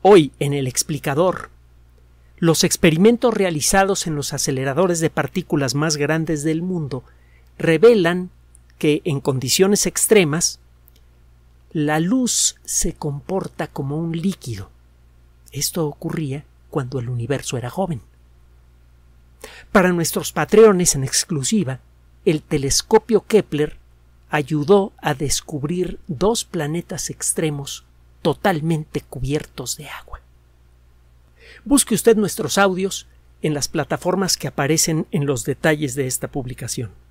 Hoy, en el explicador, los experimentos realizados en los aceleradores de partículas más grandes del mundo revelan que en condiciones extremas la luz se comporta como un líquido. Esto ocurría cuando el universo era joven. Para nuestros patreones en exclusiva, el telescopio Kepler ayudó a descubrir dos planetas extremos totalmente cubiertos de agua. Busque usted nuestros audios en las plataformas que aparecen en los detalles de esta publicación.